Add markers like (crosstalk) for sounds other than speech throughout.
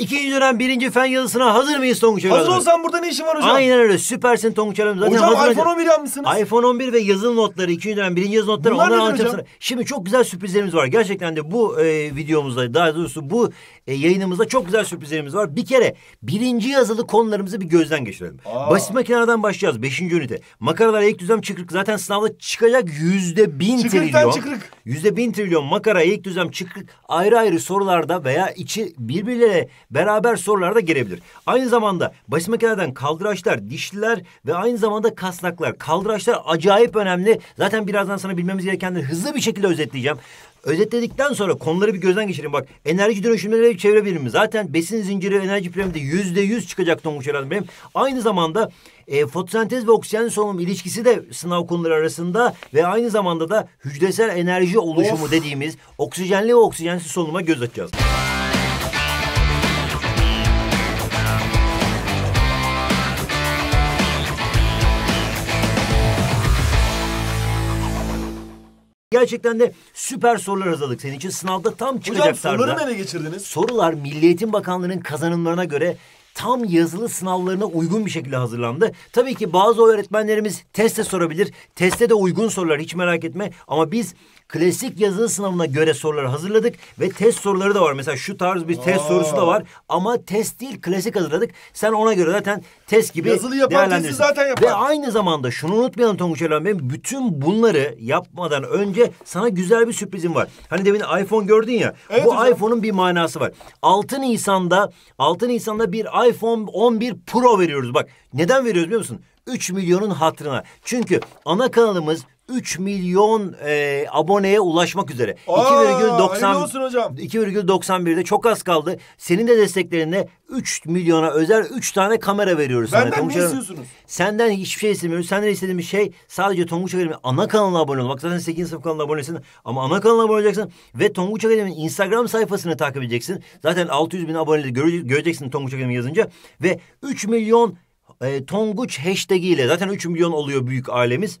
İkinci dönem birinci fen yazısına hazır mıyız Tonguç Hazır evladım? olsan burada ne işin var hocam? Aynen öyle süpersin Tonguç evladım. Zaten Hocam iPhone 11 yapmışsınız. iPhone 11 ve yazılı notları, ikinci dönem birinci yazılı notları Bunlar onları anlatacağım hocam? sana. Şimdi çok güzel sürprizlerimiz var. Gerçekten de bu e, videomuzda daha doğrusu bu e, yayınımızda çok güzel sürprizlerimiz var. Bir kere birinci yazılı konularımızı bir gözden geçirelim. Aa. Basit makinelerden başlayacağız. Beşinci ünite. Makaralar, ilk düzlem, çıkrık. Zaten sınavda çıkacak yüzde bin Çıkrıktan trilyon. çıkrık. Yüzde bin trilyon makara, ilk düzlem, çıkrık ayrı ayrı sorularda veya içi birbirleriyle beraber sorularda gelebilir. Aynı zamanda basit makinelerden kaldıraçlar, dişliler ve aynı zamanda kasnaklar. Kaldıraçlar acayip önemli. Zaten birazdan sana bilmemiz gerekenleri hızlı bir şekilde özetleyeceğim. Özetledikten sonra konuları bir gözden geçirin. Bak enerji dönüşümleri çevre birimi. Zaten besin zinciri enerji piramidi yüzde yüz çıkacak Tonguç Erhan benim. Aynı zamanda e, fotosentez ve oksijen solunum ilişkisi de sınav konuları arasında ve aynı zamanda da hücresel enerji oluşumu of. dediğimiz oksijenli ve oksijensiz solunuma göz atacağız. Gerçekten de süper sorular hazırladık senin için. Sınavda tam çıkacak Hocam soruları tarzda. geçirdiniz? Sorular Milli Eğitim Bakanlığı'nın kazanımlarına göre tam yazılı sınavlarına uygun bir şekilde hazırlandı. Tabii ki bazı öğretmenlerimiz teste sorabilir. Teste de uygun sorular hiç merak etme. Ama biz Klasik yazılı sınavına göre soruları hazırladık ve test soruları da var. Mesela şu tarz bir test Aa. sorusu da var ama test değil klasik hazırladık. Sen ona göre zaten test gibi Yazılı yapan testi zaten yapar. Ve aynı zamanda şunu unutmayalım Tonguç Elan Bey. Bütün bunları yapmadan önce sana güzel bir sürprizim var. Hani demin iPhone gördün ya. Evet, bu iPhone'un bir manası var. 6 Nisan'da 6 Nisan'da bir iPhone 11 Pro veriyoruz. Bak neden veriyoruz biliyor musun? 3 milyonun hatırına. Çünkü ana kanalımız 3 milyon e, aboneye ulaşmak üzere. 2,90 2,91'de çok az kaldı. Senin de desteklerinle 3 milyona özel 3 tane kamera veriyoruz Benden sana. Benden ne istiyorsunuz? Senden hiçbir şey istemiyorum. Senden istediğim şey sadece Tonguç Akademi ana kanalına abone olmak. Zaten 8. sınıf kanalına abonesin ama ana kanalına abone olacaksın ve Tonguç Akademi'nin Instagram sayfasını takip edeceksin. Zaten 600 bin aboneli göre göreceksin Tonguç Akademi yazınca ve 3 milyon e, Tonguç hashtag ile zaten 3 milyon oluyor büyük ailemiz.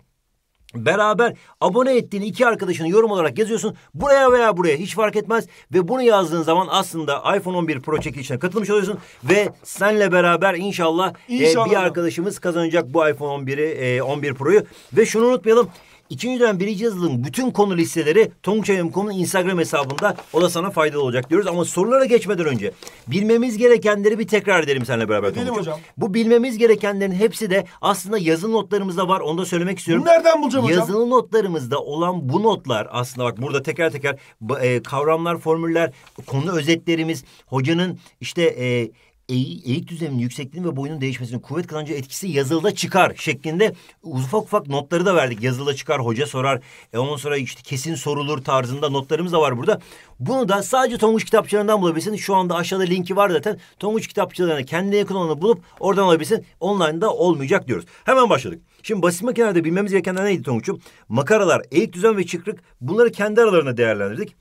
Beraber abone ettiğin iki arkadaşını yorum olarak yazıyorsun. Buraya veya buraya hiç fark etmez. Ve bunu yazdığın zaman aslında iPhone 11 Pro çekilişine katılmış oluyorsun. Ve senle beraber inşallah, inşallah. E, bir arkadaşımız kazanacak bu iPhone 11'i, e, 11 Pro'yu. Ve şunu unutmayalım. İkinci dönem birinci yazılım bütün konu listeleri Tonguçay.com'un Instagram hesabında. O da sana faydalı olacak diyoruz. Ama sorulara geçmeden önce bilmemiz gerekenleri bir tekrar edelim seninle beraber. Edelim hocam. Bu bilmemiz gerekenlerin hepsi de aslında yazılı notlarımızda var. Onu da söylemek istiyorum. nereden bulacağım hocam? Yazılı notlarımızda olan bu notlar aslında bak burada teker teker e, kavramlar, formüller, konu özetlerimiz, hocanın işte... E, eğ, eğik düzleminin yüksekliğinin ve boyunun değişmesinin kuvvet kazancı etkisi yazılıda çıkar şeklinde ufak ufak notları da verdik. Yazılıda çıkar, hoca sorar. E ondan sonra işte kesin sorulur tarzında notlarımız da var burada. Bunu da sadece Tonguç kitapçılarından bulabilirsin. Şu anda aşağıda linki var zaten. Tonguç kitapçılarına kendine yakın olanı bulup oradan alabilirsin. da olmayacak diyoruz. Hemen başladık. Şimdi basit makinelerde bilmemiz gerekenler neydi Tonguç'um? Makaralar, eğik düzen ve çıkrık bunları kendi aralarında değerlendirdik.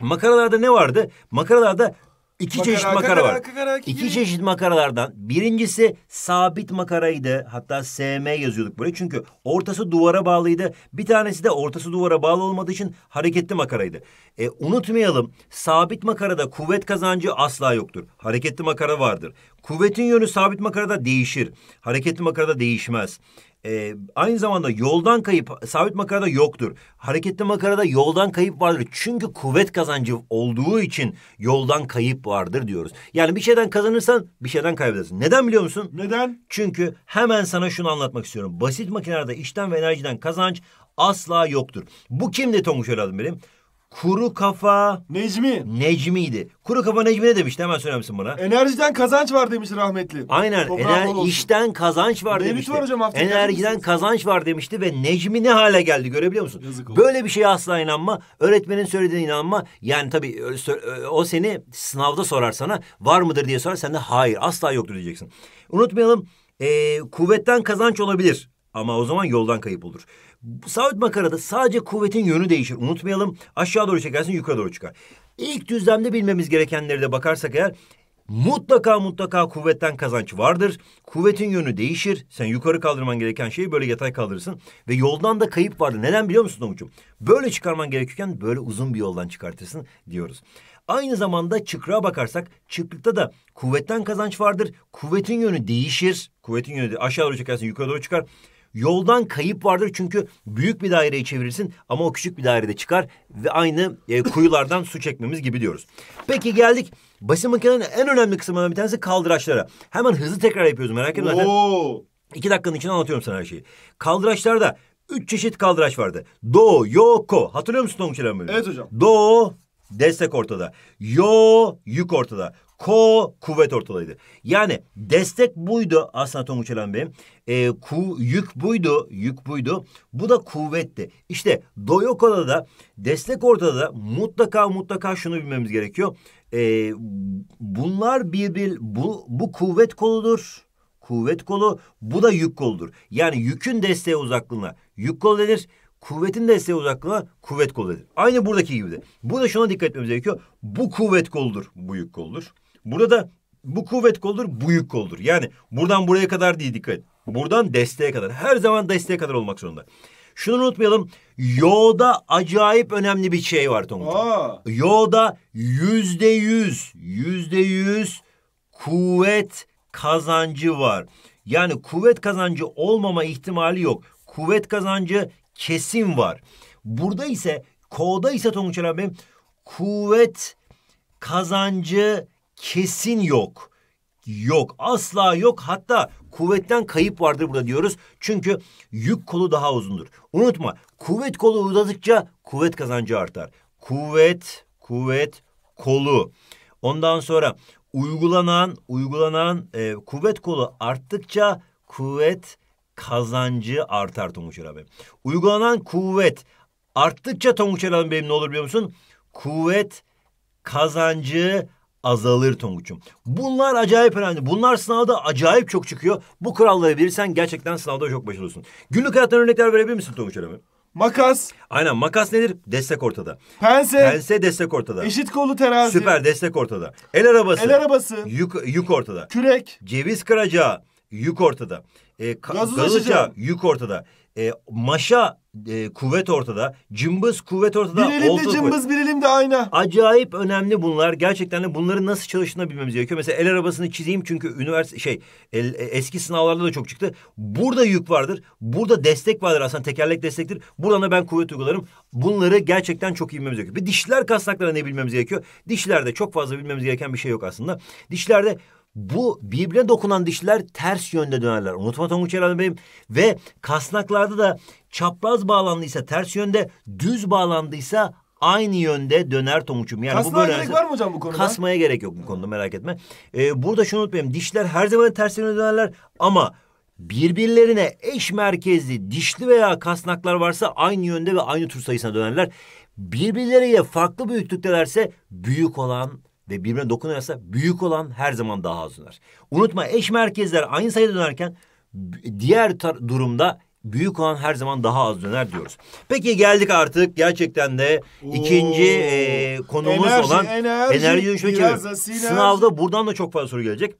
Makaralarda ne vardı? Makaralarda İki makara, çeşit makara kakara, var. Kakara, İki gibi. çeşit makaralardan birincisi sabit makaraydı. Hatta SM yazıyorduk buraya çünkü ortası duvara bağlıydı. Bir tanesi de ortası duvara bağlı olmadığı için hareketli makaraydı. E, unutmayalım sabit makarada kuvvet kazancı asla yoktur. Hareketli makara vardır. Kuvvetin yönü sabit makarada değişir. Hareketli makarada değişmez. E, aynı zamanda yoldan kayıp sabit makarada yoktur. Hareketli makarada yoldan kayıp vardır. Çünkü kuvvet kazancı olduğu için yoldan kayıp vardır diyoruz. Yani bir şeyden kazanırsan bir şeyden kaybedersin. Neden biliyor musun? Neden? Çünkü hemen sana şunu anlatmak istiyorum. Basit makinelerde işten ve enerjiden kazanç asla yoktur. Bu kimdi Tonguç Ölalım benim? Kuru kafa... Necmi. Necmi'ydi. Kuru kafa Necmi ne demişti hemen söyler misin bana? Enerjiden kazanç var demiş rahmetli. Aynen. Ener olsun. işten kazanç var Mevlüt demişti. var hocam, Enerjiden kazanç var demişti ve Necmi ne hale geldi görebiliyor musun? Yazık oldu. Böyle bir şeye asla inanma. Öğretmenin söylediğine inanma. Yani tabii o seni sınavda sorar sana var mıdır diye sorar. Sen de hayır asla yoktur diyeceksin. Unutmayalım ee, kuvvetten kazanç olabilir. Ama o zaman yoldan kayıp olur. Sabit makarada sadece kuvvetin yönü değişir. Unutmayalım aşağı doğru çekersin yukarı doğru çıkar. İlk düzlemde bilmemiz gerekenleri de bakarsak eğer mutlaka mutlaka kuvvetten kazanç vardır. Kuvvetin yönü değişir. Sen yukarı kaldırman gereken şeyi böyle yatay kaldırırsın. Ve yoldan da kayıp vardır. Neden biliyor musun Tomucuğum? Böyle çıkarman gerekirken böyle uzun bir yoldan çıkartırsın diyoruz. Aynı zamanda çıkrığa bakarsak çıklıkta da kuvvetten kazanç vardır. Kuvvetin yönü değişir. Kuvvetin yönü de aşağı doğru çekersin yukarı doğru çıkar. Yoldan kayıp vardır çünkü büyük bir daireyi çevirirsin ama o küçük bir dairede çıkar ve aynı e, kuyulardan su çekmemiz gibi diyoruz. Peki geldik basın makinenin en önemli kısımlarından bir tanesi kaldıraçlara. Hemen hızlı tekrar yapıyoruz merak etme. İki dakikanın içinde anlatıyorum sana her şeyi. Kaldıraçlarda üç çeşit kaldıraç vardı. Do, yo, ko. Hatırlıyor musun Tonguç Evet hocam. Do, destek ortada. Yo, yük ortada. Ko kuvvet ortadaydı. Yani destek buydu aslında Tonguç Elen Bey'im. E, ku, yük buydu, yük buydu. Bu da kuvvetti. İşte Doyoko'da da destek ortada mutlaka mutlaka şunu bilmemiz gerekiyor. E, bunlar bir bir bu, bu kuvvet koludur. Kuvvet kolu bu da yük koludur. Yani yükün desteği uzaklığına yük kolu denir kuvvetin desteği uzaklığına kuvvet kolu denir. Aynı buradaki gibi de. Burada şuna dikkat etmemiz gerekiyor. Bu kuvvet koludur, bu yük koludur. Burada bu kuvvet koldur, bu yük koldur. Yani buradan buraya kadar değil dikkat. Buradan desteğe kadar. Her zaman desteğe kadar olmak zorunda. Şunu unutmayalım. Yo'da acayip önemli bir şey var Tonguç'um. Yo'da yüzde yüz, yüzde yüz kuvvet kazancı var. Yani kuvvet kazancı olmama ihtimali yok. Kuvvet kazancı kesin var. Burada ise koda ise Tonguç abim kuvvet kazancı kesin yok. Yok asla yok hatta kuvvetten kayıp vardır burada diyoruz. Çünkü yük kolu daha uzundur. Unutma kuvvet kolu uzadıkça kuvvet kazancı artar. Kuvvet, kuvvet kolu. Ondan sonra uygulanan, uygulanan e, kuvvet kolu arttıkça kuvvet kazancı artar Tonguç abi. Uygulanan kuvvet arttıkça Tonguç abi benim ne olur biliyor musun? Kuvvet kazancı azalır Tonguç'um. Bunlar acayip önemli. Bunlar sınavda acayip çok çıkıyor. Bu kuralları bilirsen gerçekten sınavda çok başarılısın. Günlük hayattan örnekler verebilir misin Tonguç Erem'e? Makas. Aynen makas nedir? Destek ortada. Pense. Pense destek ortada. Eşit kolu terazi. Süper destek ortada. El arabası. El arabası. Yük, yük ortada. Kürek. Ceviz kıracağı yük ortada. E, ka- gazoz gazoca yük ortada. E, maşa e, kuvvet ortada. Cımbız kuvvet ortada. Bir elimde cımbız kuvvet. bir elimde ayna. Acayip önemli bunlar. Gerçekten de bunların nasıl çalıştığını bilmemiz gerekiyor. Mesela el arabasını çizeyim çünkü üniversite şey el, e, eski sınavlarda da çok çıktı. Burada yük vardır. Burada destek vardır aslında tekerlek destektir. Buradan da ben kuvvet uygularım. Bunları gerçekten çok iyi bilmemiz gerekiyor. Bir dişler kasnaklarını ne bilmemiz gerekiyor? Dişlerde çok fazla bilmemiz gereken bir şey yok aslında. Dişlerde bu birbirine dokunan dişler ters yönde dönerler. Unutma Tonguç Erhan benim Ve kasnaklarda da çapraz bağlandıysa ters yönde, düz bağlandıysa aynı yönde döner Tonguç'um. Yani Kasmaya bu böyle gerek var mı hocam bu konuda? Kasmaya gerek yok bu konuda merak etme. Ee, burada şunu unutmayayım. Dişler her zaman ters yönde dönerler ama birbirlerine eş merkezli dişli veya kasnaklar varsa aynı yönde ve aynı tur sayısına dönerler. Birbirleriyle farklı büyüklüktelerse büyük olan ve birbirine dokunursa büyük olan her zaman daha az döner. Unutma eş merkezler aynı sayıda dönerken diğer durumda büyük olan her zaman daha az döner diyoruz. Peki geldik artık gerçekten de Oo. ikinci e, konumuz enerji, olan enerji, enerji dönüşümü Sınavda buradan da çok fazla soru gelecek.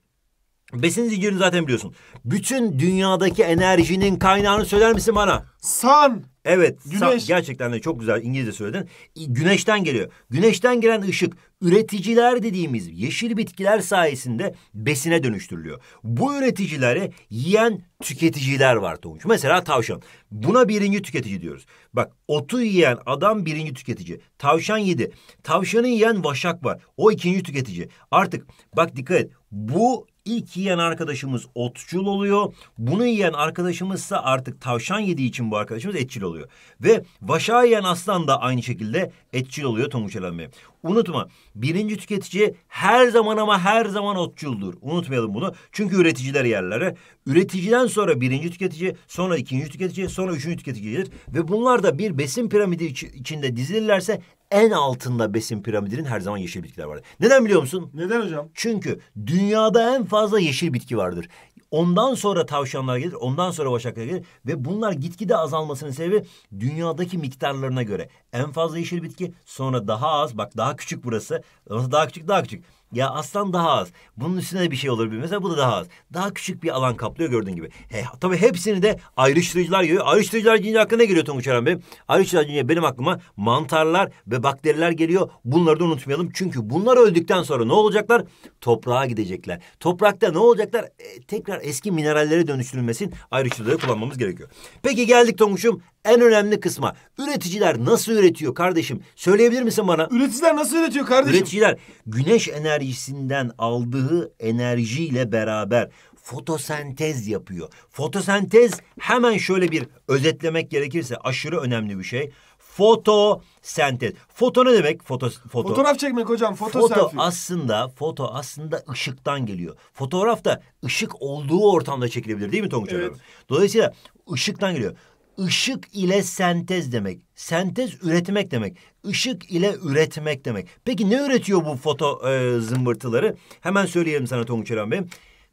Besin zincirini zaten biliyorsun. Bütün dünyadaki enerjinin kaynağını söyler misin bana? Sun. Evet. Güneş. Sun. Gerçekten de çok güzel İngilizce söyledin. Güneşten geliyor. Güneşten gelen ışık üreticiler dediğimiz yeşil bitkiler sayesinde besine dönüştürülüyor. Bu üreticilere yiyen tüketiciler var Tonguç. Mesela tavşan. Buna birinci tüketici diyoruz. Bak otu yiyen adam birinci tüketici. Tavşan yedi. Tavşanı yiyen vaşak var. O ikinci tüketici. Artık bak dikkat et. Bu ilk yiyen arkadaşımız otçul oluyor. Bunu yiyen arkadaşımızsa artık tavşan yediği için bu arkadaşımız etçil oluyor. Ve vaşağı yiyen aslan da aynı şekilde etçil oluyor Tonguç Alan Bey. Unutma birinci tüketici her zaman ama her zaman otçuldur. Unutmayalım bunu. Çünkü üreticiler yerlere. Üreticiden sonra birinci tüketici, sonra ikinci tüketici, sonra üçüncü tüketici gelir. Ve bunlar da bir besin piramidi iç içinde dizilirlerse en altında besin piramidinin her zaman yeşil bitkiler vardır. Neden biliyor musun? Neden hocam? Çünkü dünyada en fazla yeşil bitki vardır. Ondan sonra tavşanlar gelir, ondan sonra başaklar gelir ve bunlar gitgide azalmasının sebebi dünyadaki miktarlarına göre. En fazla yeşil bitki, sonra daha az, bak daha küçük burası, daha küçük, daha küçük. Ya aslan daha az. Bunun üstüne de bir şey olabilir. Mesela bu da daha az. Daha küçük bir alan kaplıyor gördüğün gibi. He, tabii hepsini de ayrıştırıcılar yiyor. Ayrıştırıcılar deyince aklına ne geliyor Tonguç Aran Bey? Ayrıştırıcılar deyince benim aklıma mantarlar ve bakteriler geliyor. Bunları da unutmayalım. Çünkü bunlar öldükten sonra ne olacaklar? Toprağa gidecekler. Toprakta ne olacaklar? E, tekrar eski minerallere dönüştürülmesin. Ayrıştırıcıları kullanmamız gerekiyor. Peki geldik Tonguç'um en önemli kısma. Üreticiler nasıl üretiyor kardeşim? Söyleyebilir misin bana? Üreticiler nasıl üretiyor kardeşim? Üreticiler güneş enerji enerjisinden aldığı enerjiyle beraber fotosentez yapıyor. Fotosentez hemen şöyle bir özetlemek gerekirse aşırı önemli bir şey. Fotosentez. Foto ne demek? Foto, foto. Fotoğraf çekmek hocam. Foto, foto aslında foto aslında ışıktan geliyor. Fotoğraf da ışık olduğu ortamda çekilebilir değil mi Tonguç evet. Dolayısıyla ışıktan geliyor. Işık ile sentez demek. Sentez üretmek demek. Işık ile üretmek demek. Peki ne üretiyor bu foto e, zımbırtıları? Hemen söyleyelim sana Tonguç Eren Bey.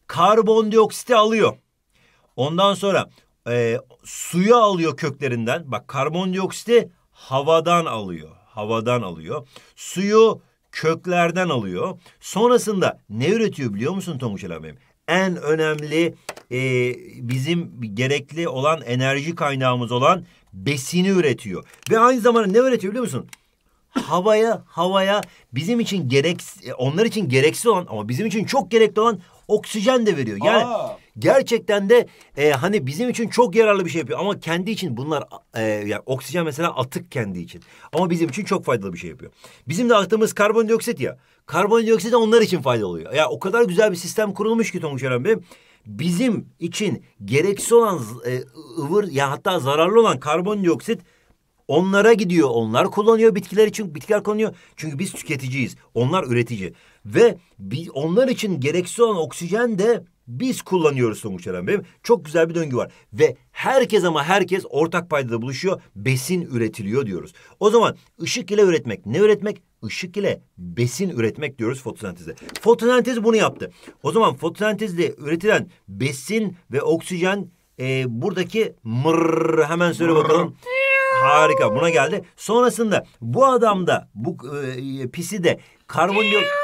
Karbondioksiti alıyor. Ondan sonra e, suyu alıyor köklerinden. Bak karbondioksiti havadan alıyor. Havadan alıyor. Suyu köklerden alıyor. Sonrasında ne üretiyor biliyor musun Tonguç Eren Bey'im? en önemli e, bizim gerekli olan enerji kaynağımız olan besini üretiyor. Ve aynı zamanda ne üretiyor biliyor musun? Havaya, havaya bizim için gerek, e, onlar için gereksiz olan ama bizim için çok gerekli olan oksijen de veriyor. Yani Aa gerçekten de e, hani bizim için çok yararlı bir şey yapıyor. Ama kendi için bunlar e, yani oksijen mesela atık kendi için. Ama bizim için çok faydalı bir şey yapıyor. Bizim de aklımız karbondioksit ya. Karbondioksit onlar için faydalı oluyor. Ya o kadar güzel bir sistem kurulmuş ki Tonguç Eren Bey bizim için gereksiz olan e, ıvır ya hatta zararlı olan karbondioksit onlara gidiyor. Onlar kullanıyor bitkiler için bitkiler kullanıyor. Çünkü biz tüketiciyiz. Onlar üretici. Ve onlar için gereksiz olan oksijen de biz kullanıyoruz Tonguç Eren Bey. Çok güzel bir döngü var. Ve herkes ama herkes ortak paydada buluşuyor. Besin üretiliyor diyoruz. O zaman ışık ile üretmek. Ne üretmek? Işık ile besin üretmek diyoruz fotosenteze. Fotosentez bunu yaptı. O zaman fotosentezde üretilen besin ve oksijen e, buradaki mırrr hemen söyle bakalım. Harika buna geldi. Sonrasında bu adamda bu e, e pisi de karbondioksit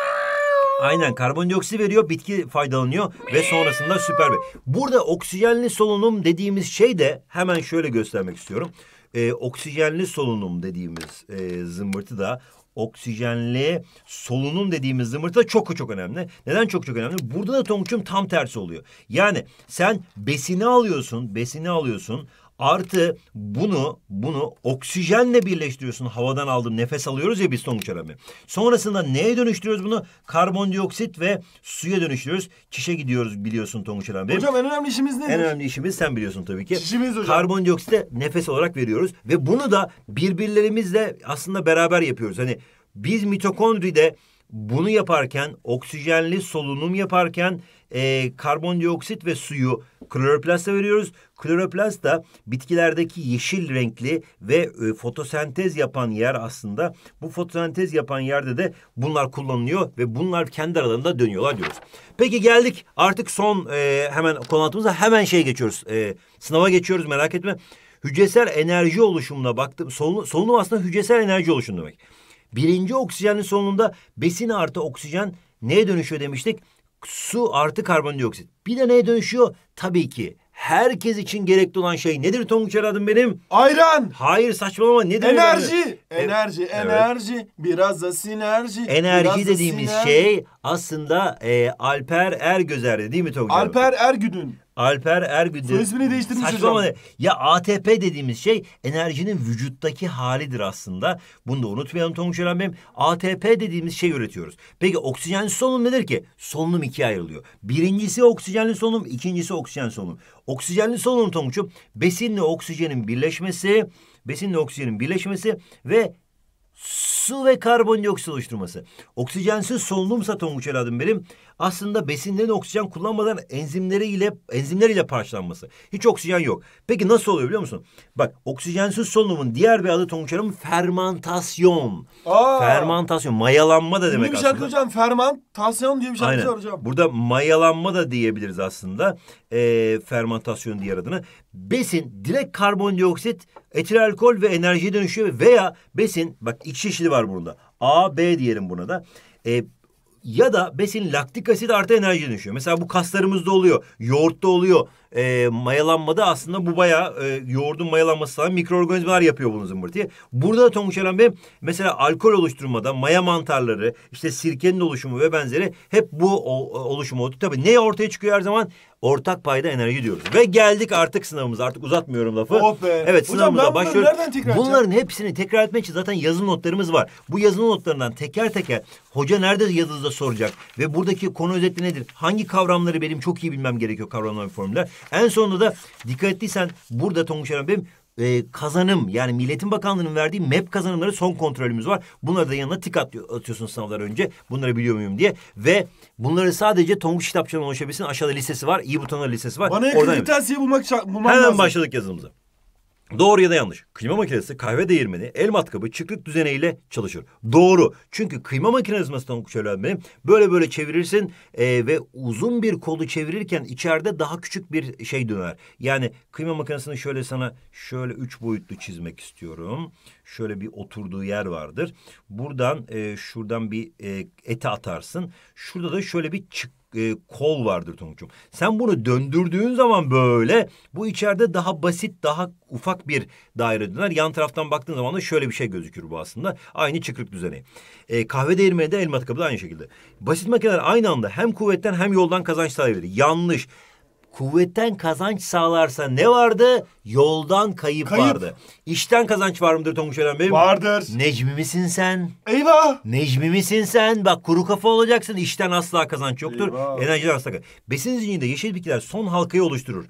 Aynen karbondioksit veriyor, bitki faydalanıyor ve sonrasında süper. bir. Burada oksijenli solunum dediğimiz şey de hemen şöyle göstermek istiyorum. Ee, oksijenli solunum dediğimiz e, zımbırtı da oksijenli solunum dediğimiz zımbırtı da çok çok önemli. Neden çok çok önemli? Burada da Tonguç'um tam tersi oluyor. Yani sen besini alıyorsun, besini alıyorsun Artı bunu bunu oksijenle birleştiriyorsun. Havadan aldım, nefes alıyoruz ya biz sonuç önemli. Sonrasında neye dönüştürüyoruz bunu? Karbondioksit ve suya dönüştürüyoruz. Çişe gidiyoruz biliyorsun Tonguç Eren Hocam en önemli işimiz ne? En önemli işimiz sen biliyorsun tabii ki. Çişimiz hocam. Karbondioksite nefes olarak veriyoruz ve bunu da birbirlerimizle aslında beraber yapıyoruz. Hani biz mitokondride bunu yaparken, oksijenli solunum yaparken e, karbondioksit ve suyu kloroplasta veriyoruz. Kloroplast da bitkilerdeki yeşil renkli ve e, fotosentez yapan yer aslında. Bu fotosentez yapan yerde de bunlar kullanılıyor ve bunlar kendi aralarında dönüyorlar diyoruz. Peki geldik artık son e, hemen konantımıza hemen şey geçiyoruz. E, sınava geçiyoruz merak etme. Hücresel enerji oluşumuna baktım. Solunum, solunum aslında hücresel enerji oluşumu demek. Birinci oksijenin sonunda besin artı oksijen neye dönüşüyor demiştik? su artı karbondioksit. Bir de neye dönüşüyor? Tabii ki herkes için gerekli olan şey nedir Tonguç Aradın benim? Ayran. Hayır saçmalama nedir? Enerji. E- enerji, evet. enerji, biraz da sinerji. Enerji dediğimiz sinerji. şey aslında e, Alper Ergözer değil mi Tonguç Alper Ergüdün. Alper Ergündür. Soy ismini değiştirmişiz. Saçmalama. Ya ATP dediğimiz şey enerjinin vücuttaki halidir aslında. Bunu da unutmayalım Tonguç Eren Bey'im. ATP dediğimiz şey üretiyoruz. Peki oksijenli solunum nedir ki? Solunum ikiye ayrılıyor. Birincisi oksijenli solunum, ikincisi oksijen solunum. Oksijenli solunum Tonguç'um besinle oksijenin birleşmesi, besinle oksijenin birleşmesi ve su ve karbondioksit oluşturması. Oksijensiz solunumsa Tonguç Eladım benim aslında besinlerin oksijen kullanmadan enzimleri ile enzimler ile parçalanması. Hiç oksijen yok. Peki nasıl oluyor biliyor musun? Bak oksijensiz solunumun diğer bir adı Tonguçlarım fermantasyon. Aa! Fermantasyon mayalanma da demek bir aslında. Bir hocam fermantasyon diye bir şarkı Aynen. hocam. Burada mayalanma da diyebiliriz aslında. Ee, fermantasyon diğer adını. Besin direkt karbondioksit, etil alkol ve enerjiye dönüşüyor veya besin bak iki çeşidi var burada. A, B diyelim buna da. E, ya da besin laktik asit artı enerji dönüşüyor. Mesela bu kaslarımızda oluyor, yoğurtta oluyor, e, ee, mayalanmada aslında bu bayağı e, yoğurdun mayalanması falan mikroorganizmalar yapıyor bunu zımbırtıya. Burada da Tonguç Eren Bey mesela alkol oluşturmada maya mantarları işte sirkenin oluşumu ve benzeri hep bu oluşumu oldu. Tabii ne ortaya çıkıyor her zaman? Ortak payda enerji diyoruz. Ve geldik artık sınavımıza. Artık uzatmıyorum lafı. Oh be. Evet sınavımıza Hocam, başlıyoruz. Bunların hepsini tekrar etmek için zaten yazılı notlarımız var. Bu yazılı notlarından teker teker hoca nerede yazınızda soracak ve buradaki konu özetli nedir? Hangi kavramları benim çok iyi bilmem gerekiyor kavramlar ve formüller? En sonunda da dikkat ettiysen burada Tonguç Eren benim e, kazanım yani Milletin Bakanlığı'nın verdiği MEP kazanımları son kontrolümüz var. Bunları da yanına tik atıyor, atıyorsun sınavlar önce. Bunları biliyor muyum diye. Ve bunları sadece Tonguç Kitapçı'nın ulaşabilirsin. Aşağıda lisesi var. İyi Butanlar lisesi var. Bana yakın bir tavsiye bulmak, bulmak Hemen lazım. başladık yazımıza. Doğru ya da yanlış. Kıyma makinesi kahve değirmeni, el matkabı, çıklık düzeniyle çalışır. Doğru. Çünkü kıyma makinesinde şöyle böyle böyle çevirirsin e, ve uzun bir kolu çevirirken içeride daha küçük bir şey döner. Yani kıyma makinesini şöyle sana şöyle üç boyutlu çizmek istiyorum. Şöyle bir oturduğu yer vardır. Buradan e, şuradan bir e, ete atarsın. Şurada da şöyle bir çık e, kol vardır Tonguç'um. Sen bunu döndürdüğün zaman böyle bu içeride daha basit daha ufak bir daire döner. Yan taraftan baktığın zaman da şöyle bir şey gözükür bu aslında. Aynı çıkrık düzeni. E, kahve değirmeni de el matkabı da aynı şekilde. Basit makineler aynı anda hem kuvvetten hem yoldan kazanç sağlayabilir. Yanlış. Kuvvetten kazanç sağlarsa ne vardı? Yoldan kayıp, kayıp. vardı. İşten kazanç var mıdır Tonguç Ölen Bey? Vardır. Necmi misin sen? Eyvah! Necmi misin sen? Bak kuru kafa olacaksın. İşten asla kazanç yoktur. Eyvah. Enerjiden asla kazanç. Besin zincirinde yeşil bitkiler son halkayı oluşturur.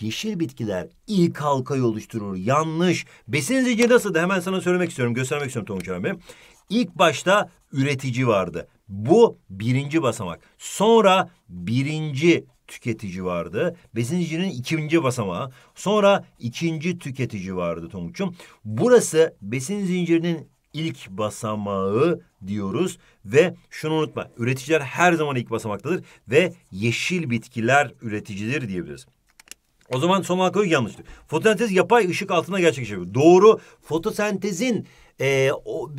Yeşil bitkiler ilk halkayı oluşturur. Yanlış. Besin zinciri nasıl da hemen sana söylemek istiyorum, göstermek istiyorum Tonguç Ölen Bey. İlk başta üretici vardı. Bu birinci basamak. Sonra birinci tüketici vardı. Besin zincirinin ikinci basamağı. Sonra ikinci tüketici vardı Tonguç'um. Burası besin zincirinin ilk basamağı diyoruz ve şunu unutma üreticiler her zaman ilk basamaktadır ve yeşil bitkiler üreticidir diyebiliriz. O zaman son halka yanlıştı. Fotosentez yapay ışık altında gerçekleşiyor. Doğru fotosentezin e, o,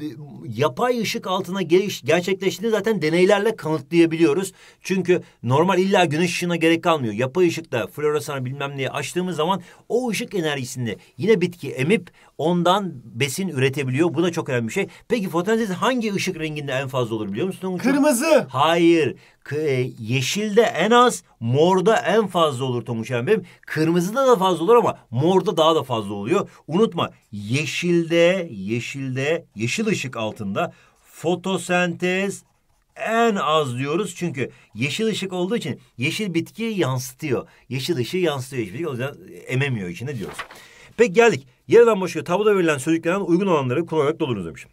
yapay ışık altına geliş, gerçekleştiğini zaten deneylerle kanıtlayabiliyoruz. Çünkü normal illa güneş ışığına gerek kalmıyor. Yapay ışıkta floresan bilmem neyi açtığımız zaman o ışık enerjisini yine bitki emip ondan besin üretebiliyor. Bu da çok önemli bir şey. Peki fotosentez hangi ışık renginde en fazla olur biliyor musun? Kırmızı. Hayır. E, yeşilde en az, morda en fazla olur Tonguç Bey'im. Kırmızıda da fazla olur ama morda daha da fazla oluyor. Unutma yeşilde, yeşilde, yeşil ışık altında fotosentez en az diyoruz çünkü yeşil ışık olduğu için yeşil bitki yansıtıyor. Yeşil ışığı yansıtıyor hiçbir şey. O ememiyor içinde diyoruz. Peki geldik. yerden alan başlıyor. Tabloda verilen sözlüklerden uygun olanları kullanarak doldurunuz demişim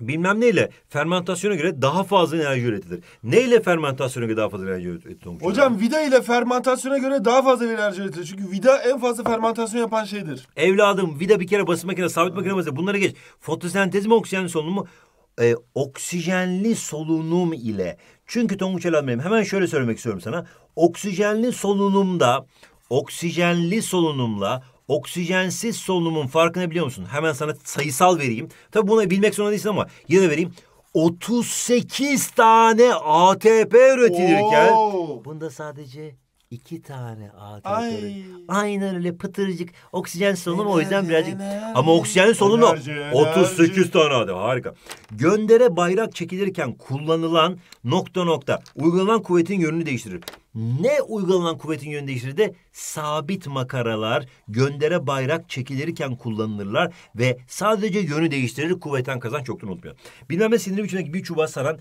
bilmem neyle fermentasyona göre daha fazla enerji üretilir. Neyle fermentasyona göre daha fazla enerji üretilir? Hocam vida ile fermentasyona göre daha fazla enerji üretilir. Çünkü vida en fazla fermentasyon yapan şeydir. Evladım vida bir kere basın makinesi, sabit makine makinesi bunlara geç. Fotosentez mi oksijenli solunumu? Ee, oksijenli solunum ile. Çünkü Tonguç Elad benim hemen şöyle söylemek istiyorum sana. Oksijenli solunumda oksijenli solunumla Oksijensiz solunumun farkını biliyor musun? Hemen sana sayısal vereyim. Tabi bunu bilmek zorunda değilsin ama yine de vereyim. 38 tane ATP üretilirken Oo. bunda sadece iki tane ATP. Ay. Üretir. Aynen öyle pıtırcık oksijen solunum o yüzden birazcık ama oksijen solunumu 38 tane ATP harika. Göndere bayrak çekilirken kullanılan nokta nokta uygulanan kuvvetin yönünü değiştirir ne uygulanan kuvvetin yön değiştirir sabit makaralar göndere bayrak çekilirken kullanılırlar ve sadece yönü değiştirir kuvvetten kazanç yoktur unutmayalım. Bilmem ne sindirim içindeki bir çubuğa saran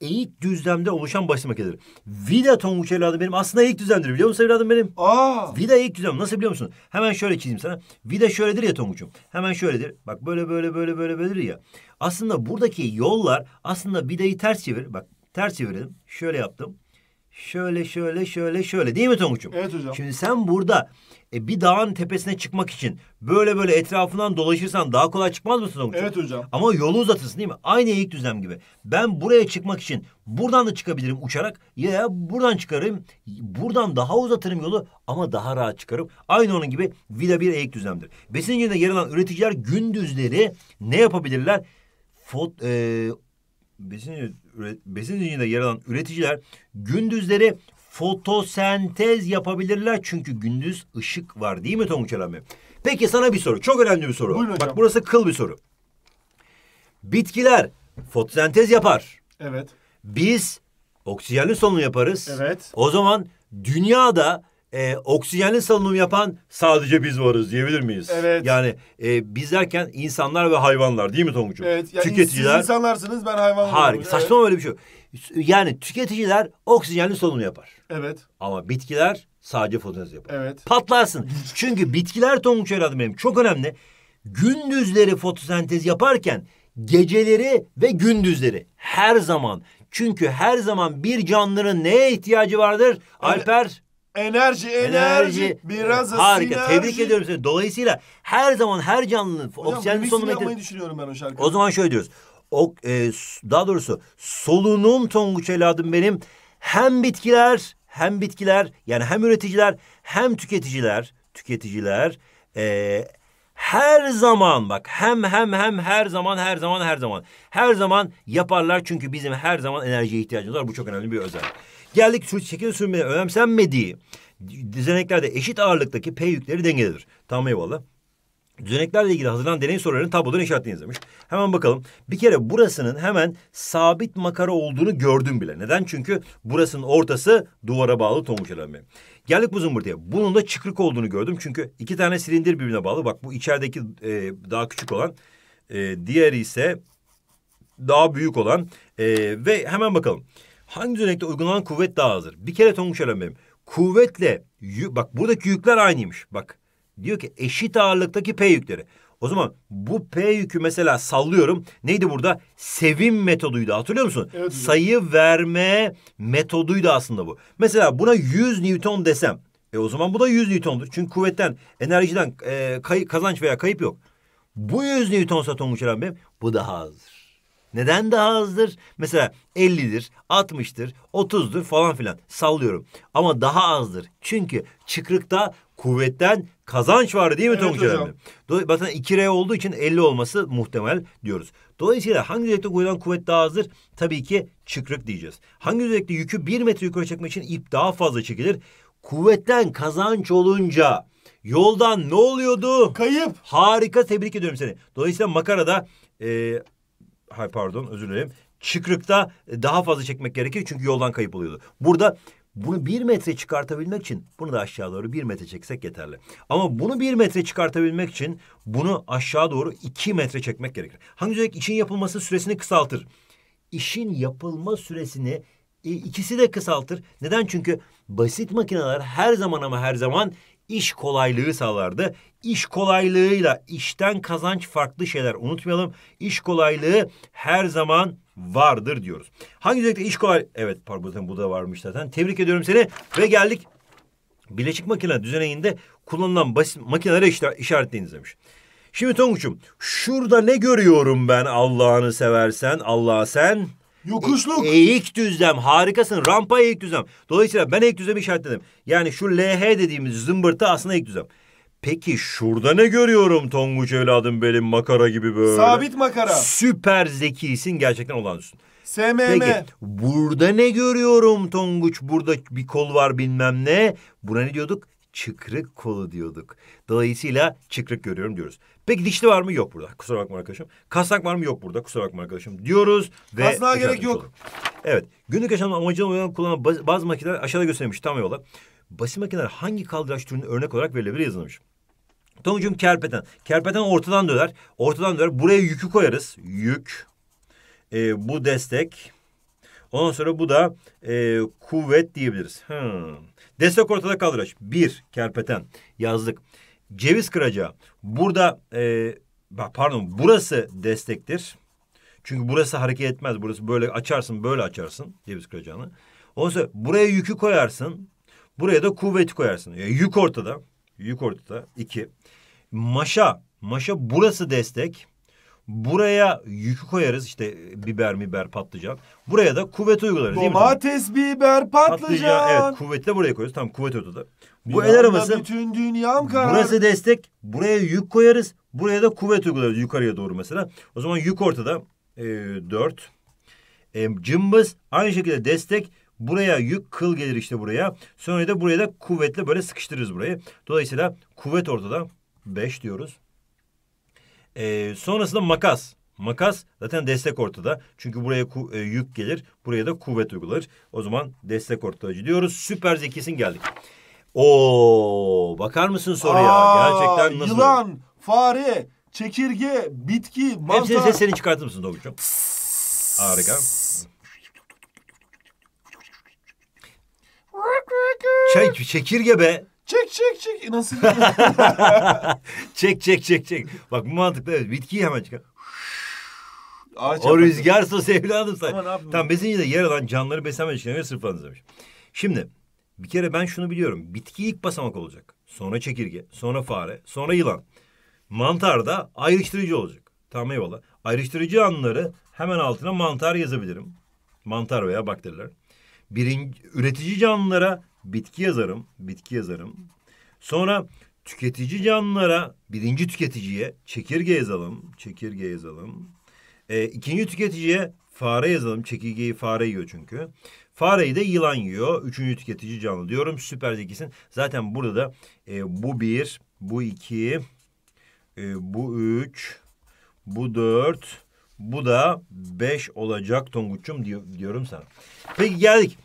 eğik düzlemde oluşan basit makinedir. Vida tonguç evladım benim aslında eğik düzlemdir biliyor musun evladım benim? Aa. Vida eğik düzlem nasıl biliyor musun? Hemen şöyle çizeyim sana. Vida şöyledir ya tonguçum. Hemen şöyledir. Bak böyle böyle böyle böyle böyledir ya. Aslında buradaki yollar aslında vidayı ters çevir. Bak ters çevirdim. Şöyle yaptım şöyle şöyle şöyle şöyle değil mi Tonguç'um? Evet hocam. Şimdi sen burada e, bir dağın tepesine çıkmak için böyle böyle etrafından dolaşırsan daha kolay çıkmaz mısın Tonguç'um? Evet hocam. Ama yolu uzatırsın değil mi? Aynı eğik düzlem gibi. Ben buraya çıkmak için buradan da çıkabilirim uçarak ya buradan çıkarım buradan daha uzatırım yolu ama daha rahat çıkarım. Aynı onun gibi vida bir eğik düzlemdir. Besin zincirinde yer alan üreticiler gündüzleri ne yapabilirler? Fot, e, besin, besin zincirinde yer alan üreticiler gündüzleri fotosentez yapabilirler. Çünkü gündüz ışık var değil mi Tonguç Alami? Peki sana bir soru. Çok önemli bir soru. Buyurun hocam. Bak burası kıl bir soru. Bitkiler fotosentez yapar. Evet. Biz oksijenli solunum yaparız. Evet. O zaman dünyada e, oksijenli salınım yapan sadece biz varız diyebilir miyiz? Evet. Yani e, biz derken insanlar ve hayvanlar değil mi Tonguç'um? Evet. Yani Tüketiciler. Siz insanlarsınız ben hayvanlarım. Harika. Evet. Saçma öyle bir şey. Yani tüketiciler oksijenli solunum yapar. Evet. Ama bitkiler sadece fotosentez yapar. Evet. Patlarsın. (laughs) Çünkü bitkiler Tonguç evladım benim çok önemli. Gündüzleri fotosentez yaparken geceleri ve gündüzleri her zaman. Çünkü her zaman bir canlının neye ihtiyacı vardır? Evet. Alper Enerji, enerji. Biraz da Harika. Sinerji. Tebrik ediyorum seni. Dolayısıyla her zaman her canlının oksijenin sonu metin... düşünüyorum ben o şarkıyı. O zaman şöyle diyoruz. O, e, daha doğrusu solunum tonguç evladım benim. Hem bitkiler hem bitkiler yani hem üreticiler hem tüketiciler tüketiciler e, her zaman bak hem hem hem her zaman her zaman her zaman her zaman yaparlar çünkü bizim her zaman enerjiye ihtiyacımız var bu çok önemli bir özellik. Geldik şekil sürmeye önemsenmediği düzeneklerde eşit ağırlıktaki P yükleri dengelidir. Tamam eyvallah. Düzeneklerle ilgili hazırlanan deney sorularını tablodan işaretleyiniz demiş. Hemen bakalım. Bir kere burasının hemen sabit makara olduğunu gördüm bile. Neden? Çünkü burasının ortası duvara bağlı tonguç elemeli. Geldik bu zımbırtıya. Bunun da çıkrık olduğunu gördüm. Çünkü iki tane silindir birbirine bağlı. Bak bu içerideki e, daha küçük olan. E, diğeri ise daha büyük olan. E, ve hemen bakalım hangi düzenekte uygulanan kuvvet daha azdır? Bir kere Tonguç öğrenmem. Kuvvetle, bak buradaki yükler aynıymış. Bak diyor ki eşit ağırlıktaki P yükleri. O zaman bu P yükü mesela sallıyorum. Neydi burada? Sevim metoduydu. Hatırlıyor musun? Evet, Sayı verme metoduydu aslında bu. Mesela buna 100 Newton desem. E o zaman bu da 100 Newton'dur. Çünkü kuvvetten, enerjiden e, kazanç veya kayıp yok. Bu 100 newtonsa Newton Satong'un Bey bu daha azdır. Neden daha azdır? Mesela 50'dir, 60'tır, 30'dur falan filan sallıyorum. Ama daha azdır. Çünkü çıkrıkta kuvvetten kazanç var değil mi evet, Tonguç Efendi? Zaten 2R olduğu için 50 olması muhtemel diyoruz. Dolayısıyla hangi düzeyde koyulan kuvvet daha azdır? Tabii ki çıkrık diyeceğiz. Hangi düzeyde yükü 1 metre yukarı çekmek için ip daha fazla çekilir? Kuvvetten kazanç olunca yoldan ne oluyordu? Kayıp. Harika tebrik ediyorum seni. Dolayısıyla makarada e, hay pardon özür dilerim. Çıkrıkta e, daha fazla çekmek gerekiyor çünkü yoldan kayıp oluyordu. Burada bunu bir metre çıkartabilmek için bunu da aşağı doğru bir metre çeksek yeterli. Ama bunu bir metre çıkartabilmek için bunu aşağı doğru iki metre çekmek gerekir. Hangi özellik işin yapılması süresini kısaltır. İşin yapılma süresini e, ikisi de kısaltır. Neden? Çünkü basit makineler her zaman ama her zaman iş kolaylığı sağlardı. İş kolaylığıyla işten kazanç farklı şeyler unutmayalım. İş kolaylığı her zaman vardır diyoruz. Hangi özellikle iş kolay... Evet pardon bu da varmış zaten. Tebrik ediyorum seni ve geldik bileşik makine düzeneyinde kullanılan basit makinelere işaretleyiniz demiş. Şimdi Tonguç'um şurada ne görüyorum ben Allah'ını seversen Allah sen Yokuşluk. E, eğik düzlem harikasın. Rampa eğik düzlem. Dolayısıyla ben eğik düzlemi işaretledim. Yani şu LH dediğimiz zımbırtı aslında eğik düzlem. Peki şurada ne görüyorum Tonguç evladım benim makara gibi böyle. Sabit makara. Süper zekisin gerçekten olağanüstün. SMM. Peki burada ne görüyorum Tonguç? Burada bir kol var bilmem ne. Buna ne diyorduk? çıkrık kolu diyorduk. Dolayısıyla çıkrık görüyorum diyoruz. Peki dişli var mı? Yok burada. Kusura bakma arkadaşım. Kasnak var mı? Yok burada. Kusura bakma arkadaşım diyoruz. Ve Kasnağa gerek yok. Olur. Evet. Günlük yaşamda amacına uygun kullanan bazı, makineler aşağıda gösterilmiş tam yola. Basit makineler hangi kaldıraç türünü örnek olarak verilebilir yazılmış. Tomucum kerpeten. Kerpeten ortadan döner. Ortadan döner. Buraya yükü koyarız. Yük. E, bu destek. Ondan sonra bu da e, kuvvet diyebiliriz. Hmm. Destek ortada kaldıraç. Bir, kerpeten, yazlık. Ceviz kıracağı. Burada, e, pardon burası destektir. Çünkü burası hareket etmez. Burası böyle açarsın, böyle açarsın ceviz kıracağını. Ondan buraya yükü koyarsın. Buraya da kuvveti koyarsın. Yani e, yük ortada. Yük ortada. İki. Maşa. Maşa burası destek. Buraya yükü koyarız işte biber, biber, patlıcan. Buraya da kuvvet uygularız Domates, mi? biber, patlıcan. patlıcan. Evet kuvveti de buraya koyuyoruz. Tamam kuvvet ortada. Bu el arabası. Bütün dünyam karar. Burası destek. Buraya yük koyarız. Buraya da kuvvet uygularız yukarıya doğru mesela. O zaman yük ortada. E, dört. E, cımbız aynı şekilde destek. Buraya yük kıl gelir işte buraya. Sonra da buraya da kuvvetle böyle sıkıştırırız burayı. Dolayısıyla kuvvet ortada. Beş diyoruz. E, sonrasında makas. Makas zaten destek ortada. Çünkü buraya e, yük gelir. Buraya da kuvvet uygular. O zaman destek ortacı diyoruz. Süper zekisin geldik. Oo, bakar mısın soruya? Aa, Gerçekten nasıl? Yılan, fare, çekirge, bitki, mantar. Hepsinin seni çıkartır mısın Doğucuğum? Harika. Çek, çekirge be. Çek çek çek. E, nasıl? (laughs) çek çek çek çek. Bak bu mantıklı evet. Bitkiyi hemen çıkar. Ağaç o rüzgar sosu evladım sen. Tam besince de yer alan canlıları beslenme işine göre demiş. Şimdi bir kere ben şunu biliyorum. Bitki ilk basamak olacak. Sonra çekirge, sonra fare, sonra yılan. Mantar da ayrıştırıcı olacak. Tamam eyvallah. Ayrıştırıcı anları hemen altına mantar yazabilirim. Mantar veya bakteriler. Birinci, üretici canlılara bitki yazarım, bitki yazarım. Sonra tüketici canlılara, birinci tüketiciye çekirge yazalım, çekirge yazalım. E, ikinci tüketiciye fare yazalım. Çekirgeyi fare yiyor çünkü. Fareyi de yılan yiyor. Üçüncü tüketici canlı diyorum. Süper zekisin. Zaten burada da e, bu bir, bu iki, e, bu üç, bu dört, bu da beş olacak Tonguç'um diyorum sana. Peki geldik.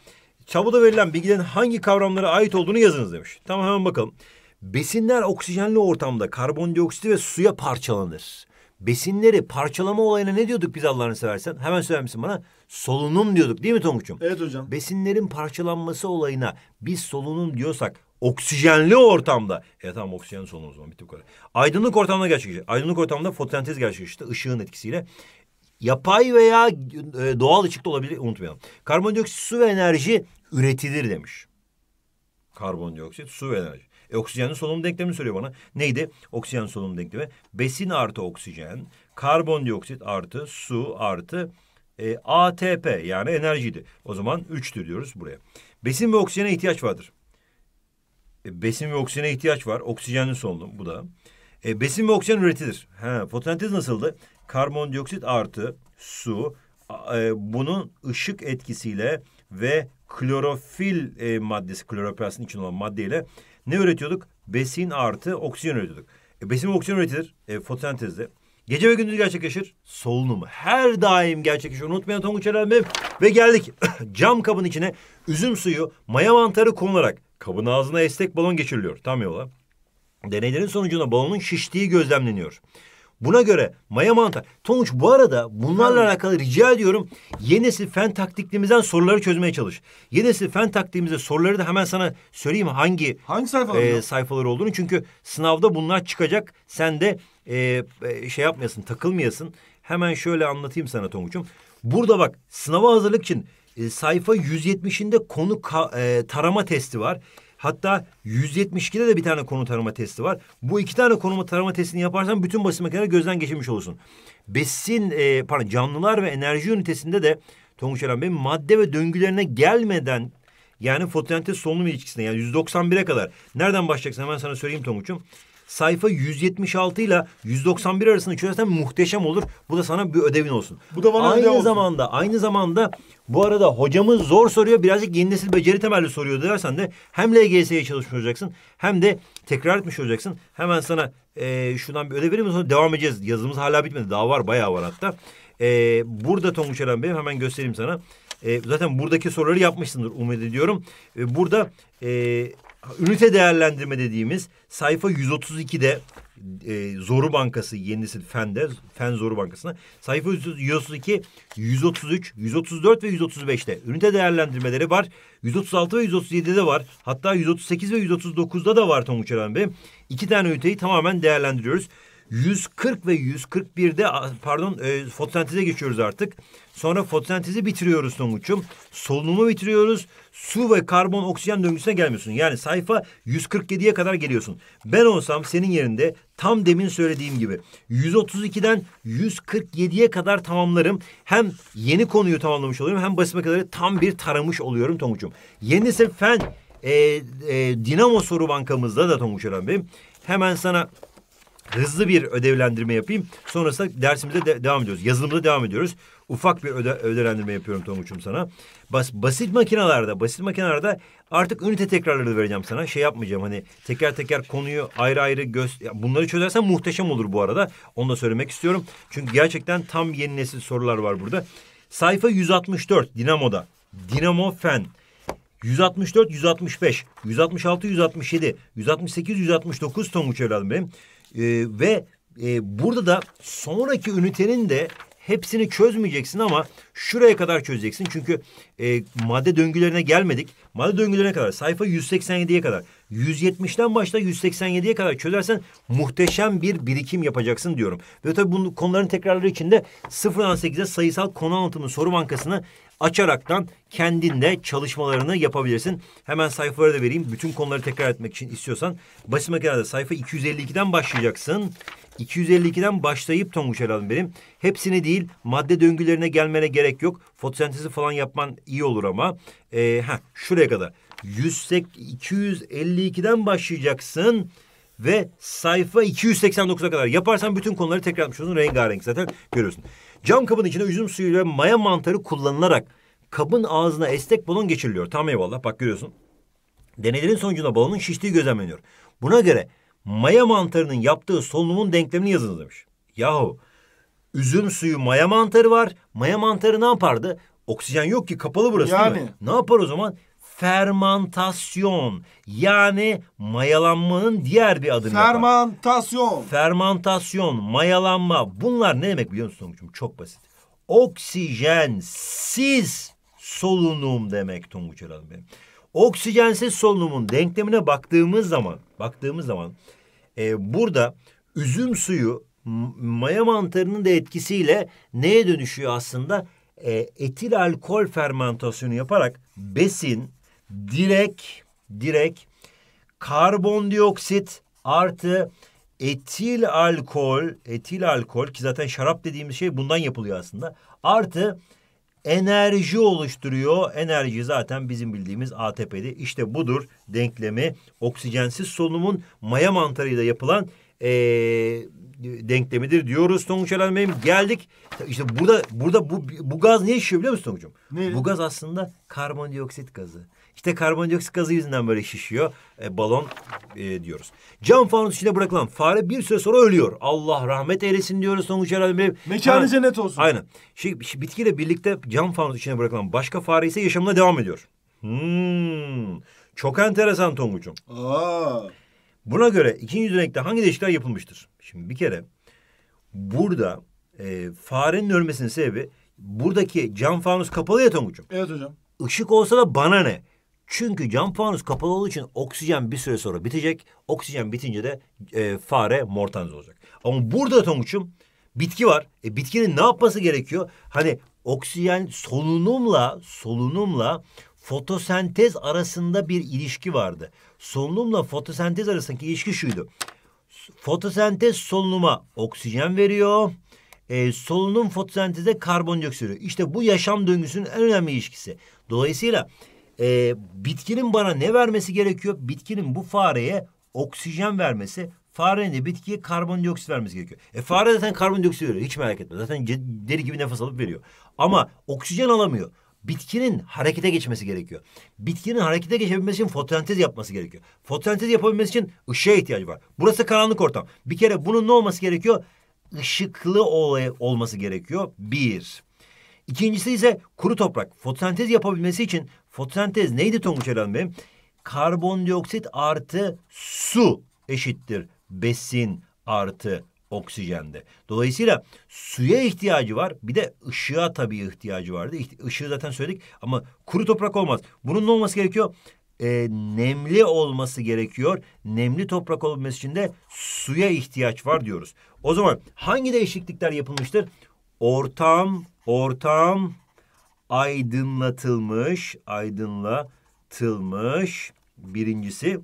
Çabuda verilen bilgilerin hangi kavramlara ait olduğunu yazınız demiş. Tamam hemen bakalım. Besinler oksijenli ortamda karbondioksiti ve suya parçalanır. Besinleri parçalama olayına ne diyorduk biz Allah'ını seversen? Hemen söyler misin bana? Solunum diyorduk değil mi Tonguç'um? Evet hocam. Besinlerin parçalanması olayına biz solunum diyorsak oksijenli ortamda. Evet tamam oksijen solunum o zaman bitti bu kadar. Aydınlık ortamda gerçekleşir. Aydınlık ortamda fotosentez gerçekleşir. ışığın etkisiyle yapay veya e, doğal ışıkta olabilir unutmayalım. Karbondioksit, su ve enerji üretilir demiş. Karbondioksit, su ve enerji. E, oksijenin solunum denklemi söylüyor bana. Neydi? Oksijen solunum denklemi. Besin artı oksijen, karbondioksit artı su artı e, ATP yani enerjiydi. O zaman üçtür diyoruz buraya. Besin ve oksijene ihtiyaç vardır. E, besin ve oksijene ihtiyaç var. Oksijenin solunum bu da. E, besin ve oksijen üretilir. He, fotosentez nasıldı? Karbondioksit artı su e, bunun ışık etkisiyle ve klorofil e, maddesi, kloroplastiğin için olan maddeyle ne üretiyorduk? Besin artı oksijen üretiyorduk. E, besin ve oksijen üretir e, fotosentezde. Gece ve gündüz gerçekleşir. Solunum her daim gerçekleşir. Unutmayın Tonguç Erelmem. Ve geldik (clears throat) cam kabın içine üzüm suyu, maya mantarı konularak kabın ağzına estek balon geçiriliyor. Tam yola. Deneylerin sonucunda balonun şiştiği gözlemleniyor. Buna göre maya mantar. Tonguç bu arada bunlarla Efendim? alakalı rica ediyorum yeni nesil fen taktiklimizden soruları çözmeye çalış. Yeni nesil fen taktiğimizde soruları da hemen sana söyleyeyim hangi hangi sayfalar, e, sayfalar olduğunu. Çünkü sınavda bunlar çıkacak. Sen de e, şey yapmayasın, takılmayasın. Hemen şöyle anlatayım sana Tonguç'um. Burada bak sınava hazırlık için e, sayfa 170'inde konu e, tarama testi var. Hatta 172'de de bir tane konum tarama testi var. Bu iki tane konum tarama testini yaparsan bütün basın makineleri gözden geçirmiş olursun. Besin, e, pardon canlılar ve enerji ünitesinde de Tonguç Eren Bey madde ve döngülerine gelmeden yani fotosintez solunum ilişkisine yani 191'e kadar nereden başlayacaksın hemen sana söyleyeyim Tonguç'um sayfa 176 ile 191 arasını çözersen muhteşem olur. Bu da sana bir ödevin olsun. Bu da bana aynı zamanda olsun. aynı zamanda bu arada hocamız zor soruyor. Birazcık yeni nesil beceri temelli soruyor dersen de hem LGS'ye çalışmayacaksın, hem de tekrar etmiş olacaksın. Hemen sana e, şundan bir ödev vereyim sonra devam edeceğiz. Yazımız hala bitmedi. Daha var bayağı var hatta. E, burada Tonguç Eren Bey hemen göstereyim sana. E, zaten buradaki soruları yapmışsındır umut ediyorum. E, burada e, ünite değerlendirme dediğimiz sayfa 132'de e, Zoru Bankası yenisi Fen'de, Fen Zoru Bankası'na sayfa 132, 133, 134 ve 135'te ünite değerlendirmeleri var. 136 ve 137'de de var. Hatta 138 ve 139'da da var Tonguç Erhan Bey. İki tane üniteyi tamamen değerlendiriyoruz. 140 ve 141'de pardon e, fotosenteze geçiyoruz artık. Sonra fotosentezi bitiriyoruz Tonguç'um. Solunumu bitiriyoruz. Su ve karbon oksijen döngüsüne gelmiyorsun. Yani sayfa 147'ye kadar geliyorsun. Ben olsam senin yerinde tam demin söylediğim gibi 132'den 147'ye kadar tamamlarım. Hem yeni konuyu tamamlamış oluyorum hem basit makinaları tam bir taramış oluyorum Tonguç'um. Yeni nesil fen e, e, dinamo soru bankamızda da Tonguç Öğren Hemen sana hızlı bir ödevlendirme yapayım. Sonrasında dersimize de devam ediyoruz. Yazılımda devam ediyoruz. Ufak bir öde ödevlendirme yapıyorum Tomuç'um sana. Bas basit makinalarda, basit makinalarda artık ünite tekrarları vereceğim sana. Şey yapmayacağım hani teker teker konuyu ayrı ayrı göz... Bunları çözersen muhteşem olur bu arada. Onu da söylemek istiyorum. Çünkü gerçekten tam yeni nesil sorular var burada. Sayfa 164 Dinamo'da. Dinamo Fen. 164, 165, 166, 167, 168, 169 Tonguç evladım benim. Ee, ve e, burada da sonraki ünitenin de hepsini çözmeyeceksin ama şuraya kadar çözeceksin. Çünkü e, madde döngülerine gelmedik. Madde döngülerine kadar sayfa 187'ye kadar 170'ten başla 187'ye kadar çözersen muhteşem bir birikim yapacaksın diyorum. Ve tabii bunu konuların tekrarları içinde de 0'dan 8'e sayısal konu anlatımı soru bankasını açaraktan kendinde çalışmalarını yapabilirsin. Hemen sayfaları da vereyim. Bütün konuları tekrar etmek için istiyorsan basit makinelerde sayfa 252'den başlayacaksın. 252'den başlayıp Tonguç Eral'ım benim. Hepsini değil madde döngülerine gelmene gerek yok. Fotosentezi falan yapman iyi olur ama. Ee, heh, şuraya kadar. 100, 252'den başlayacaksın ve sayfa 289'a kadar yaparsan bütün konuları tekrar etmiş olursun. Rengarenk zaten görüyorsun. Cam kabın içine üzüm suyu ve maya mantarı kullanılarak kabın ağzına esnek balon geçiriliyor. Tam eyvallah bak görüyorsun. Deneylerin sonucunda balonun şiştiği gözlemleniyor. Buna göre maya mantarının yaptığı solunumun denklemini yazınız demiş. Yahu üzüm suyu maya mantarı var. Maya mantarı ne yapardı? Oksijen yok ki kapalı burası yani. değil mi? Ne yapar o zaman? fermantasyon yani mayalanmanın diğer bir adını Fermantasyon. Yapar. Fermantasyon, mayalanma bunlar ne demek biliyor musun Tonguç'um? Çok basit. Oksijensiz solunum demek Tonguç Eralım benim. Oksijensiz solunumun denklemine baktığımız zaman, baktığımız zaman e, burada üzüm suyu maya mantarının da etkisiyle neye dönüşüyor aslında? E, etil alkol fermentasyonu yaparak besin, direkt direkt karbondioksit artı etil alkol, etil alkol ki zaten şarap dediğimiz şey bundan yapılıyor aslında. Artı enerji oluşturuyor. Enerji zaten bizim bildiğimiz ATP'de. işte budur denklemi. Oksijensiz solunumun maya mantarıyla yapılan ee, denklemidir diyoruz Tonguç Eren Geldik. işte burada burada bu, bu gaz ne işiyor biliyor musun Tonguç'um? Bu gaz aslında karbondioksit gazı. İşte karbondioksit gazı yüzünden böyle şişiyor. E, balon e, diyoruz. Cam fanus içine bırakılan fare bir süre sonra ölüyor. Allah rahmet eylesin diyoruz sonuç herhalde. Mekanı ha, cennet olsun. Aynen. Şimdi, şey, şey, bitkiyle birlikte cam fanus içine bırakılan başka fare ise yaşamına devam ediyor. Hmm. Çok enteresan Tonguç'um. Aa. Buna göre ikinci düzenekte hangi değişiklikler yapılmıştır? Şimdi bir kere burada e, farenin ölmesinin sebebi buradaki cam fanus kapalı ya Tonguç'um. Evet hocam. Işık olsa da bana ne? Çünkü cam fanus kapalı olduğu için oksijen bir süre sonra bitecek. Oksijen bitince de e, fare mortanz olacak. Ama burada Tonguç'um bitki var. E, bitkinin ne yapması gerekiyor? Hani oksijen solunumla solunumla fotosentez arasında bir ilişki vardı. Solunumla fotosentez arasındaki ilişki şuydu. Fotosentez solunuma oksijen veriyor. E, solunum fotosenteze karbondioksit veriyor. İşte bu yaşam döngüsünün en önemli ilişkisi. Dolayısıyla e, bitkinin bana ne vermesi gerekiyor? Bitkinin bu fareye oksijen vermesi, farenin de bitkiye karbondioksit vermesi gerekiyor. E fare zaten karbondioksit veriyor. Hiç merak etme. Zaten deri gibi nefes alıp veriyor. Ama oksijen alamıyor. Bitkinin harekete geçmesi gerekiyor. Bitkinin harekete geçebilmesi için fotosentez yapması gerekiyor. Fotosentez yapabilmesi için ışığa ihtiyacı var. Burası karanlık ortam. Bir kere bunun ne olması gerekiyor? Işıklı olay olması gerekiyor. Bir. İkincisi ise kuru toprak. Fotosentez yapabilmesi için Fotosentez neydi Tonguç Eren Bey? Karbondioksit artı su eşittir besin artı oksijende. Dolayısıyla suya ihtiyacı var. Bir de ışığa tabii ihtiyacı vardı. Işığı zaten söyledik ama kuru toprak olmaz. Bunun ne olması gerekiyor? E, nemli olması gerekiyor. Nemli toprak olması için de suya ihtiyaç var diyoruz. O zaman hangi değişiklikler yapılmıştır? Ortam, ortam, aydınlatılmış, aydınlatılmış birincisi.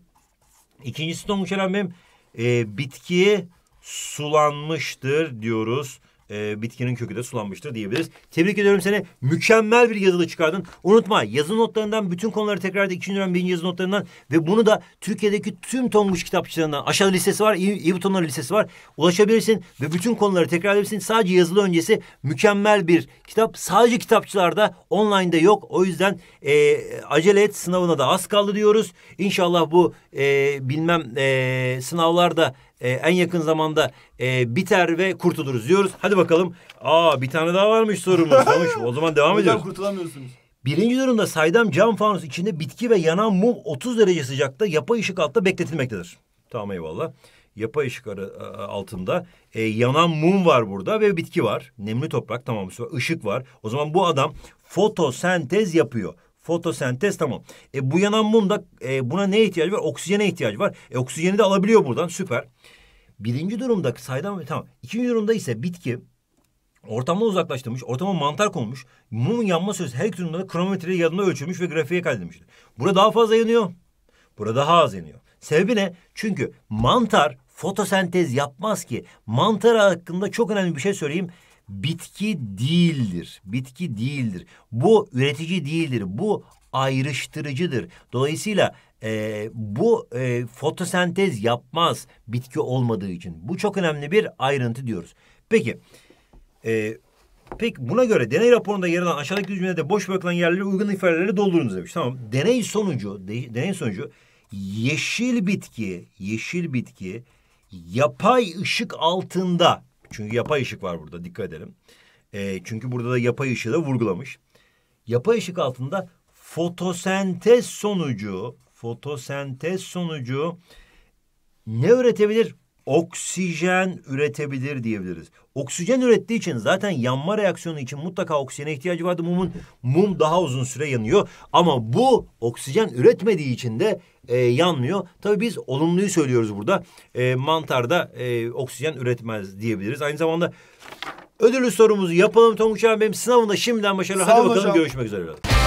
İkincisi Tonguç Eren Bey'im e, bitki sulanmıştır diyoruz e, bitkinin kökü de sulanmıştır diyebiliriz. Tebrik ediyorum seni. Mükemmel bir yazılı çıkardın. Unutma yazı notlarından bütün konuları tekrar da ikinci dönem birinci yazı notlarından ve bunu da Türkiye'deki tüm Tonguç kitapçılarından aşağıda listesi var. İyi, iyi butonları listesi var. Ulaşabilirsin ve bütün konuları tekrar edebilirsin. Sadece yazılı öncesi mükemmel bir kitap. Sadece kitapçılarda online'da yok. O yüzden e, acele et sınavına da az kaldı diyoruz. İnşallah bu e, bilmem e, sınavlarda e, en yakın zamanda e, biter ve kurtuluruz diyoruz. Hadi bakalım. Aa bir tane daha varmış sorumuz. Tamam, (laughs) o zaman devam Buradan ediyoruz. kurtulamıyorsunuz. Birinci durumda saydam cam fanus içinde bitki ve yanan mum 30 derece sıcakta yapay ışık altında bekletilmektedir. Tamam eyvallah. Yapay ışık altında e, yanan mum var burada ve bitki var. Nemli toprak tamam ışık var. O zaman bu adam fotosentez yapıyor. Fotosentez tamam. E, bu yanan mumda e, buna ne ihtiyacı var? Oksijene ihtiyacı var. E, oksijeni de alabiliyor buradan süper. Birinci durumda saydam tamam. İkinci durumda ise bitki ortamdan uzaklaştırmış, ortama mantar konmuş. Mumun yanma süresi her iki durumda da kronometre yanına ölçülmüş ve grafiğe kaydedilmiştir. Burada daha fazla yanıyor. Burada daha az yanıyor. Sebebi ne? Çünkü mantar fotosentez yapmaz ki. Mantar hakkında çok önemli bir şey söyleyeyim bitki değildir. Bitki değildir. Bu üretici değildir. Bu ayrıştırıcıdır. Dolayısıyla e, bu e, fotosentez yapmaz bitki olmadığı için. Bu çok önemli bir ayrıntı diyoruz. Peki, e, peki buna göre deney raporunda yer alan aşağıdaki cümlede boş bırakılan yerleri uygun ifadeleri doldurunuz demiş. Tamam. Deney sonucu, de, deney sonucu yeşil bitki, yeşil bitki yapay ışık altında çünkü yapay ışık var burada dikkat edelim. E, çünkü burada da yapay ışığı da vurgulamış. Yapay ışık altında fotosentez sonucu fotosentez sonucu ne üretebilir? oksijen üretebilir diyebiliriz. Oksijen ürettiği için zaten yanma reaksiyonu için mutlaka oksijene ihtiyacı vardı mumun. Mum daha uzun süre yanıyor ama bu oksijen üretmediği için de e, yanmıyor. Tabii biz olumluyu söylüyoruz burada. E, mantarda e, oksijen üretmez diyebiliriz. Aynı zamanda ödüllü sorumuzu yapalım Tonguç abi benim sınavında şimdiden başarılar. Sağ Hadi bakalım hocam. görüşmek üzere.